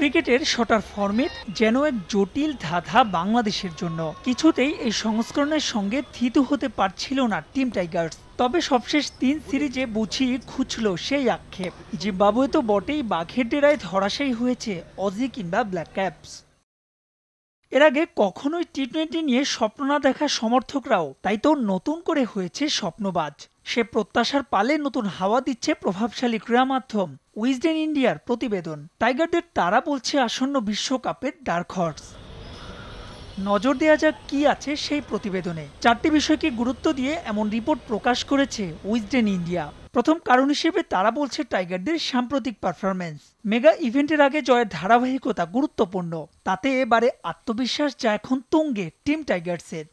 ক্রিকেটের shotter format যেন এক জটিল ধাঁধা বাংলাদেশের জন্য কিছুতেই এই সংস্করণের সঙ্গে থিত হতে পারছিল না টিম টাইগার্স তবে সবশেষ তিন সিরিজে বুঝি খুঁজল সেই আক্ষেপ জিম্বাবুয়ে তো বটেই বাঘের ডেরায় ধরাশায়ী হয়েছে অজি কিংবা ব্ল্যাক ক্যাপস এর আগে কখনোই টি টোয়েন্টি নিয়ে স্বপ্ন না দেখা সমর্থকরাও তাই তো নতুন করে হয়েছে স্বপ্নবাজ সে প্রত্যাশার পালে নতুন হাওয়া দিচ্ছে প্রভাবশালী ক্রীড়া মাধ্যম উইজডেন ইন্ডিয়ার প্রতিবেদন টাইগারদের তারা বলছে আসন্ন বিশ্বকাপের ডার্ক হর্স নজর দেয়া যাক কি আছে সেই প্রতিবেদনে চারটি বিষয়কে গুরুত্ব দিয়ে এমন রিপোর্ট প্রকাশ করেছে উইজডেন ইন্ডিয়া প্রথম কারণ হিসেবে তারা বলছে টাইগারদের সাম্প্রতিক পারফরমেন্স মেগা ইভেন্টের আগে জয়ের ধারাবাহিকতা গুরুত্বপূর্ণ তাতে এবারে আত্মবিশ্বাস যা এখন তুঙ্গে টিম টাইগার্সের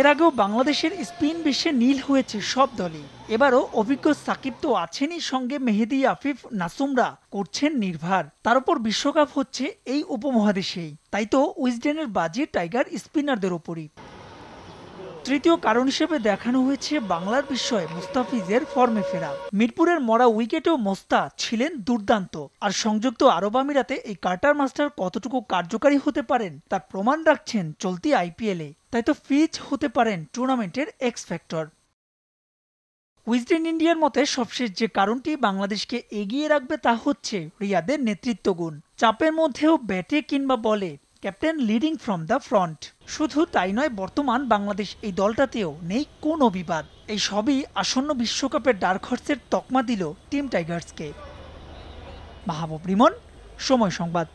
এর আগেও বাংলাদেশের স্পিন বিশ্বে নীল হয়েছে সব দলই এবারও অভিজ্ঞ সাকিব তো আছেনই সঙ্গে মেহেদি আফিফ নাসুমরা করছেন নির্ভার তার উপর বিশ্বকাপ হচ্ছে এই উপমহাদেশেই তাই তো উইজডেনের বাজি টাইগার স্পিনারদের ওপরই তৃতীয় কারণ হিসেবে দেখানো হয়েছে বাংলার বিষয়ে মুস্তাফিজের ফর্মে ফেরা মিরপুরের মরা উইকেটেও মোস্তা ছিলেন দুর্দান্ত আর সংযুক্ত আরব আমিরাতে এই কার্টার মাস্টার কতটুকু কার্যকারী হতে পারেন তার প্রমাণ রাখছেন চলতি আইপিএলে তাই তো ফিচ হতে পারেন টুর্নামেন্টের এক্স ফ্যাক্টর উইজডেন ইন্ডিয়ার মতে সবশেষ যে কারণটি বাংলাদেশকে এগিয়ে রাখবে তা হচ্ছে রিয়াদের নেতৃত্বগুণ চাপের মধ্যেও ব্যাটে কিংবা বলে captain leading from the front শুধু তাই নয় বর্তমান বাংলাদেশ এই দলটাতেও নেই কোনো বিবাদ এই সবই আসন্ন বিশ্বকাপের ডার্ক হর্সের তকমা দিল টিম টাইগার্সকে মাহবুব রিমন সময় সংবাদ